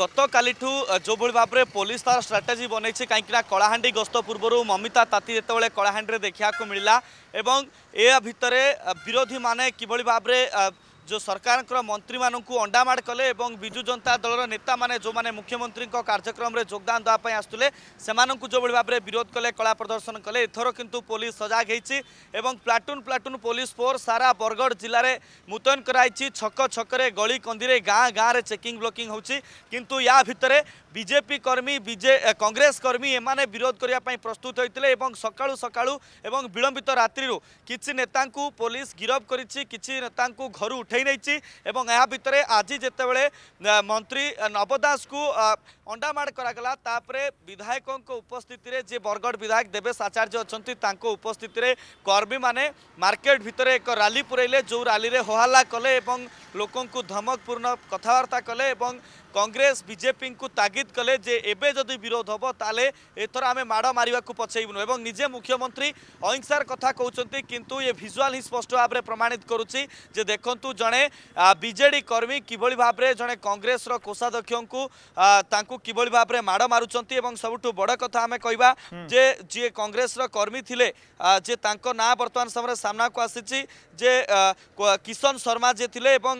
গতকালিঠু যেভাবে ভাবে পুলিশ তার স্ট্রাটেজি বনাইছে কিনা কলাহাণ্ডি গস্ত পূর্বর মমিতা তাঁতি যেতবে কলাহাণ্ডি দেখা মিলা এবং এ ভিতরে বিরোধী মানে কিভাবে ভাবে ଯେଉଁ ସରକାରଙ୍କର ମନ୍ତ୍ରୀମାନଙ୍କୁ ଅଣ୍ଡାମାଡ଼ କଲେ ଏବଂ ବିଜୁ ଜନତା ଦଳର ନେତାମାନେ ଯେଉଁମାନେ ମୁଖ୍ୟମନ୍ତ୍ରୀଙ୍କ କାର୍ଯ୍ୟକ୍ରମରେ ଯୋଗଦାନ ଦେବା ପାଇଁ ଆସୁଥିଲେ ସେମାନଙ୍କୁ ଯେଉଁଭଳି ଭାବରେ ବିରୋଧ କଲେ କଳା ପ୍ରଦର୍ଶନ କଲେ ଏଥର କିନ୍ତୁ ପୋଲିସ ସଜାଗ ହୋଇଛି ଏବଂ ପ୍ଲାଟୁନ୍ ପ୍ଲାଟୁନ୍ ପୋଲିସ ଫୋର୍ସ ସାରା ବରଗଡ଼ ଜିଲ୍ଲାରେ ମୁତୟନ କରାଯାଇଛି ଛକ ଛକରେ ଗଳି କନ୍ଦିରେ ଗାଁ ଗାଁରେ ଚେକିଂ ବ୍ଲକିଂ ହେଉଛି କିନ୍ତୁ ୟା ଭିତରେ ବିଜେପି କର୍ମୀ ବିଜେ କଂଗ୍ରେସ କର୍ମୀ ଏମାନେ ବିରୋଧ କରିବା ପାଇଁ ପ୍ରସ୍ତୁତ ହୋଇଥିଲେ ଏବଂ ସକାଳୁ ସକାଳୁ ଏବଂ ବିଳମ୍ବିତ ରାତ୍ରିରୁ କିଛି ନେତାଙ୍କୁ ପୋଲିସ ଗିରଫ କରିଛି କିଛି ନେତାଙ୍କୁ ଘରୁ ଉଠେଇ ହୋଇଯାଇଛି ଏବଂ ଏହା ଭିତରେ ଆଜି ଯେତେବେଳେ ମନ୍ତ୍ରୀ ନବ ଦାସଙ୍କୁ ଅଣ୍ଡାମାଡ଼ କରାଗଲା ତାପରେ ବିଧାୟକଙ୍କ ଉପସ୍ଥିତିରେ ଯିଏ ବରଗଡ଼ ବିଧାୟକ ଦେବେଶ ଆଚାର୍ଯ୍ୟ ଅଛନ୍ତି ତାଙ୍କ ଉପସ୍ଥିତିରେ କର୍ମୀମାନେ ମାର୍କେଟ ଭିତରେ ଏକ ରାଲି ପୁରାଇଲେ ଯେଉଁ ରାଲିରେ ହୋହାଲ୍ଲା କଲେ ଏବଂ ଲୋକଙ୍କୁ ଧମକପୂର୍ଣ୍ଣ କଥାବାର୍ତ୍ତା କଲେ ଏବଂ କଂଗ୍ରେସ ବିଜେପିଙ୍କୁ ତାଗିଦ କଲେ ଯେ ଏବେ ଯଦି ବିରୋଧ ହେବ ତାହେଲେ ଏଥର ଆମେ ମାଡ଼ ମାରିବାକୁ ପଛେଇବୁନୁ ଏବଂ ନିଜେ ମୁଖ୍ୟମନ୍ତ୍ରୀ ଅହିଂସାର କଥା କହୁଛନ୍ତି କିନ୍ତୁ ଏ ଭିଜୁଆଲ୍ ହିଁ ସ୍ପଷ୍ଟ ଭାବରେ ପ୍ରମାଣିତ କରୁଛି ଯେ ଦେଖନ୍ତୁ ଜଣେ ବିଜେଡ଼ି କର୍ମୀ କିଭଳି ଭାବରେ ଜଣେ କଂଗ୍ରେସର କୋଷାଧ୍ୟକ୍ଷଙ୍କୁ ତାଙ୍କୁ କିଭଳି ଭାବରେ ମାଡ଼ ମାରୁଛନ୍ତି ଏବଂ ସବୁଠୁ ବଡ଼ କଥା ଆମେ କହିବା ଯେ ଯିଏ କଂଗ୍ରେସର କର୍ମୀ ଥିଲେ ଯେ ତାଙ୍କ ନାଁ ବର୍ତ୍ତମାନ ସମୟରେ ସାମ୍ନାକୁ ଆସିଛି ଯେ କିଶନ ଶର୍ମା ଯିଏ ଥିଲେ ଏବଂ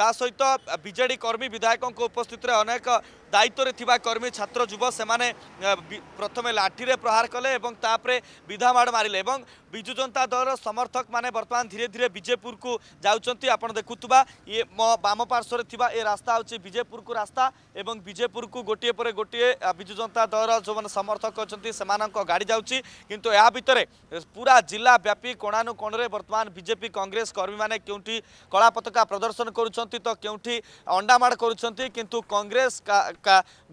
ତା ସହିତ ବିଜେଡି କର୍ମୀ ବିଧାୟକଙ୍କ ଉପସ୍ଥିତିରେ ଅନେକ ଦାୟିତ୍ୱରେ ଥିବା କର୍ମୀ ଛାତ୍ର ଯୁବ ସେମାନେ ପ୍ରଥମେ ଲାଠିରେ ପ୍ରହାର କଲେ ଏବଂ ତାପରେ ବିଧାମାଡ଼ ମାରିଲେ ଏବଂ ବିଜୁ ଜନତା ଦଳର ସମର୍ଥକମାନେ ବର୍ତ୍ତମାନ ଧୀରେ ଧୀରେ ବିଜେପୁରକୁ ଯାଉଛନ୍ତି ଆପଣ ଦେଖୁଥିବା ଇଏ ମୋ ବାମ ପାର୍ଶ୍ୱରେ ଥିବା ଏ ରାସ୍ତା ହେଉଛି ବିଜେପୁରକୁ ରାସ୍ତା ଏବଂ ବିଜେପୁରକୁ ଗୋଟିଏ ପରେ ଗୋଟିଏ ବିଜୁ ଜନତା ଦଳର ଯେଉଁମାନେ ସମର୍ଥକ ଅଛନ୍ତି ସେମାନଙ୍କ ଗାଡ଼ି ଯାଉଛି କିନ୍ତୁ ଏହା ଭିତରେ ପୁରା ଜିଲ୍ଲା ବ୍ୟାପୀ କୋଣାନୁକୋଣରେ ବର୍ତ୍ତମାନ ବିଜେପି କଂଗ୍ରେସ କର୍ମୀମାନେ କେଉଁଠି କଳା ପତାକା ପ୍ରଦର୍ଶନ କରୁଛନ୍ତି କରୁଛନ୍ତି ତ କେଉଁଠି ଅଣ୍ଡାମାଡ଼ କରୁଛନ୍ତି କିନ୍ତୁ କଂଗ୍ରେସ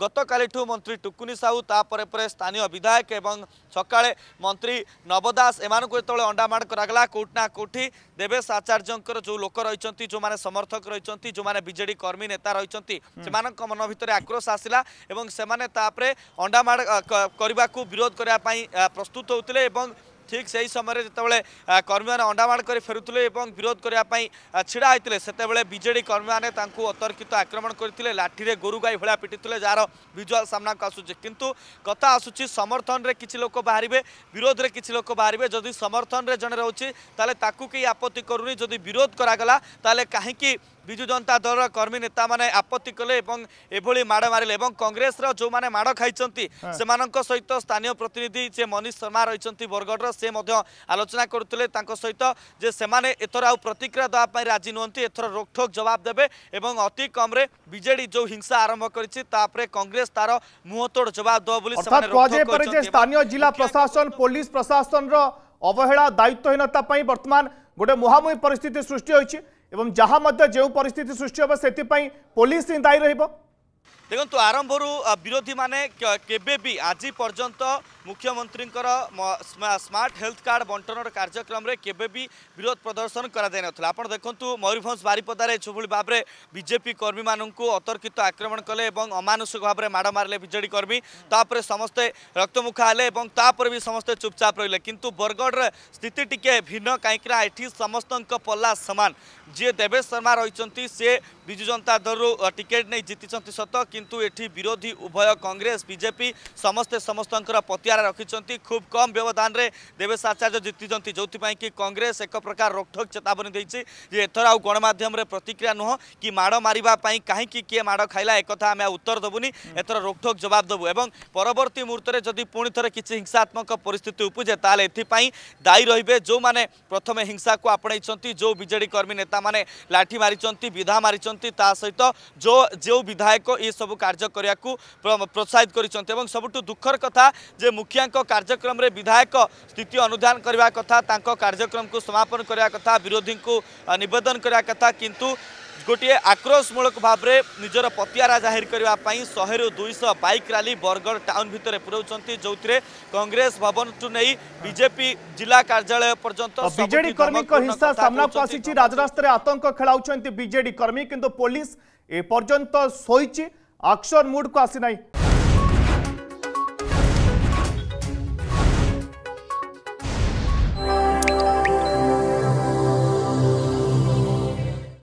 ଗତକାଲିଠୁ ମନ୍ତ୍ରୀ ଟୁକୁନି ସାହୁ ତାପରେ ପରେ ସ୍ଥାନୀୟ ବିଧାୟକ ଏବଂ ସକାଳେ ମନ୍ତ୍ରୀ ନବ ଏମାନଙ୍କୁ ଯେତେବେଳେ ଅଣ୍ଡାମାଡ଼ କରାଗଲା କେଉଁଠି ନା କେଉଁଠି ଦେବେଶ ଆଚାର୍ଯ୍ୟଙ୍କର ଯେଉଁ ଲୋକ ରହିଛନ୍ତି ଯେଉଁମାନେ ସମର୍ଥକ ରହିଛନ୍ତି ଯେଉଁମାନେ ବିଜେଡ଼ି କର୍ମୀ ନେତା ରହିଛନ୍ତି ସେମାନଙ୍କ ମନ ଭିତରେ ଆକ୍ରୋଶ ଆସିଲା ଏବଂ ସେମାନେ ତାପରେ ଅଣ୍ଡାମାଡ଼ କରିବାକୁ ବିରୋଧ କରିବା ପାଇଁ ପ୍ରସ୍ତୁତ ହେଉଥିଲେ ଏବଂ ঠিক সেই সময় যেতবে কর্মী মানে অণ্ডামাড় করে ফেরুলে এবং বিরোধ করা ছিড়া হয়েছে সেতবে বিজেডি কর্মী মানে তাঁকু অতর্কিত আক্রমণ করে লাঠিরে গরু গাই ভাড়া পিটিলে যার ভিজুয়াল সামনাকে আসুচি কিন্তু কথা আসুচি সমর্থনরে কিছু লোক বাহারে বিরোধে কিছু লোক বাহারে যদি সমর্থনরে জনে রয়েছে তাহলে তাকে কেই আপত্তি করুনি যদি বিরোধ করা গলা তাহলে কী ବିଜୁ ଜନତା ଦଳର କର୍ମୀ ନେତାମାନେ ଆପତ୍ତି କଲେ ଏବଂ ଏଭଳି ମାଡ଼ ମାରିଲେ ଏବଂ କଂଗ୍ରେସର ଯେଉଁମାନେ ମାଡ଼ ଖାଇଛନ୍ତି ସେମାନଙ୍କ ସହିତ ସ୍ଥାନୀୟ ପ୍ରତିନିଧି ଯେ ମନୀଷ ଶର୍ମା ରହିଛନ୍ତି ବରଗଡ଼ର ସେ ମଧ୍ୟ ଆଲୋଚନା କରୁଥିଲେ ତାଙ୍କ ସହିତ ଯେ ସେମାନେ ଏଥର ଆଉ ପ୍ରତିକ୍ରିୟା ଦେବା ପାଇଁ ରାଜି ନୁହନ୍ତି ଏଥର ରୋକଠୋକ୍ ଜବାବ ଦେବେ ଏବଂ ଅତି କମ୍ରେ ବିଜେଡି ଯେଉଁ ହିଂସା ଆରମ୍ଭ କରିଛି ତାପରେ କଂଗ୍ରେସ ତାର ମୁହଁତୋଡ଼ ଜବାବ ଦେବ ବୋଲି ସେମାନେ ସ୍ଥାନୀୟ ଜିଲ୍ଲା ପ୍ରଶାସନ ପୋଲିସ ପ୍ରଶାସନର ଅବହେଳା ଦାୟିତ୍ୱହୀନତା ପାଇଁ ବର୍ତ୍ତମାନ ଗୋଟେ ମୁହାଁମୁହିଁ ପରିସ୍ଥିତି ସୃଷ୍ଟି ହୋଇଛି এবং ଯାହା ମଧ୍ୟ ଯେଉଁ ପରିସ୍ଥିତି ସୃଷ୍ଟି ହେବ ସେଥିପାଇଁ ପୋଲିସ ହିଁ ଦାୟୀ ରହିବ देख्नु आरम्भरू विरोधी माने के आज पर्यंत मुख्यमन्त्रीको स्मार्ट हेल्थ कार्ड कार्यक्रम कार्यक्रमले केवी विरोध प्रदर्शन गराइन आउँछु मयूरभज बारिपदार छ भाव बिजेपी कर्मी म अतर्कित आक्रमण कले अमाषिक भावना माड मे विजेडि कर्मी तर समस्ते रक्तमुखाले तर वि समस्ते चुप्चाप रहे बरगड र स्थिति टिक भिन्न काहीँक एटि समस्त समान देवेश शर्मा रहिले विजु जनता दलरु टिकेट नै जिति सत কিন্তু এটি বিরোধী উভয় কংগ্রেস বিজেপি সমস্তে সমস্ত পতিয়ারা রাখি খুব কম ব্যবধানে দেবেশ আচার্য জিতিছেন যেপা কংগ্রেস এক প্রকার রোকঠোক চেতাবনী দিয়েছে যে এথর আউ গণমাধ্যমে প্রতিক্রিয়া নুহ কি মাড় মারা কী কি মাড় খাইলা একথা আমি উত্তর দেবুনি এথর রোকঠোক জবাব দেবু এবং পরবর্তী মুহূর্তে যদি পুঁ পুঁথ কিছু হিংসাত্মক পরিস্থিতি উপুজে তাহলে এথিপাই দায়ী রহবে যে প্রথমে হিংসা কু আপনাইছেন যে বিজেডি কর্মী নেতা মানে লাঠি মারিছেন বিধা মারিছেন তা সহ যে বিধায়ক এসব ସବୁ କାର୍ଯ୍ୟ କରିବାକୁ ପ୍ରୋତ୍ସାହିତ କରିଛନ୍ତି ଏବଂ ସବୁଠୁ ଦୁଃଖର କଥା ଯେ ମୁଖିଆଙ୍କ କାର୍ଯ୍ୟକ୍ରମରେ ବିଧାୟକ ସ୍ଥିତି ଅନୁଧ୍ୟାନ କରିବା କଥା ତାଙ୍କ କାର୍ଯ୍ୟକ୍ରମକୁ ସମାପନ କରିବା କଥା ବିରୋଧୀଙ୍କୁ ନିବେଦନ କରିବା କଥା କିନ୍ତୁ ଗୋଟିଏ ଆକ୍ରୋଶମୂଳକ ଭାବରେ ନିଜର ପତିଆରା ଜାହିର କରିବା ପାଇଁ ଶହେରୁ ଦୁଇଶହ ବାଇକ୍ ରାଲି ବରଗଡ଼ ଟାଉନ୍ ଭିତରେ ପୁରାଉଛନ୍ତି ଯେଉଁଥିରେ କଂଗ୍ରେସ ଭବନଠୁ ନେଇ ବିଜେପି ଜିଲ୍ଲା କାର୍ଯ୍ୟାଳୟ ପର୍ଯ୍ୟନ୍ତ ବିଜେଡି କର୍ମୀଙ୍କ ହିଂସା ସାମ୍ନାକୁ ଆସିଛି ରାଜରାସ୍ତାରେ ଆତଙ୍କ ଖେଳାଉଛନ୍ତି ବିଜେଡି କର୍ମୀ କିନ୍ତୁ ପୋଲିସ ଏପର୍ଯ୍ୟନ୍ତ ଶୋଇଛି अक्षर मुड को आसी ना